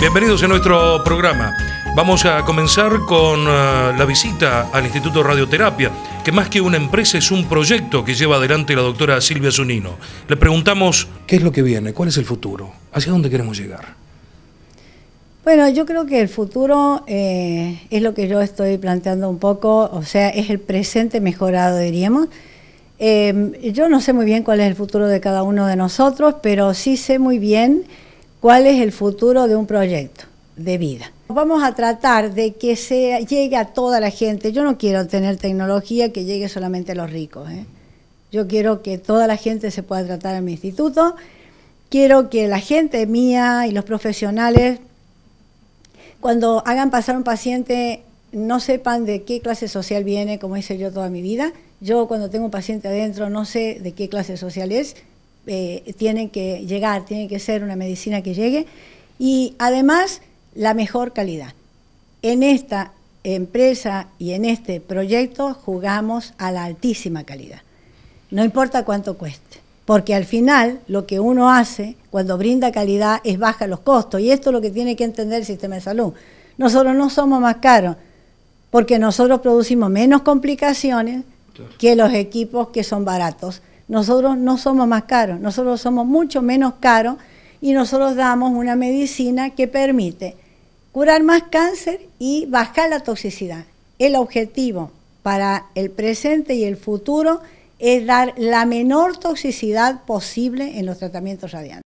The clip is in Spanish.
Bienvenidos a nuestro programa. Vamos a comenzar con eh, la visita al Instituto Radioterapia, que más que una empresa es un proyecto que lleva adelante la doctora Silvia Zunino. Le preguntamos... ¿Qué es lo que viene? ¿Cuál es el futuro? ¿Hacia dónde queremos llegar? Bueno, yo creo que el futuro eh, es lo que yo estoy planteando un poco, o sea, es el presente mejorado, diríamos. Eh, yo no sé muy bien cuál es el futuro de cada uno de nosotros, pero sí sé muy bien cuál es el futuro de un proyecto de vida. Vamos a tratar de que se llegue a toda la gente. Yo no quiero tener tecnología que llegue solamente a los ricos. ¿eh? Yo quiero que toda la gente se pueda tratar en mi instituto. Quiero que la gente mía y los profesionales, cuando hagan pasar un paciente, no sepan de qué clase social viene, como hice yo toda mi vida. Yo cuando tengo un paciente adentro no sé de qué clase social es, eh, tienen que llegar, tiene que ser una medicina que llegue y además la mejor calidad. En esta empresa y en este proyecto jugamos a la altísima calidad, no importa cuánto cueste, porque al final lo que uno hace cuando brinda calidad es baja los costos y esto es lo que tiene que entender el sistema de salud. Nosotros no somos más caros porque nosotros producimos menos complicaciones que los equipos que son baratos nosotros no somos más caros, nosotros somos mucho menos caros y nosotros damos una medicina que permite curar más cáncer y bajar la toxicidad. El objetivo para el presente y el futuro es dar la menor toxicidad posible en los tratamientos radiantes.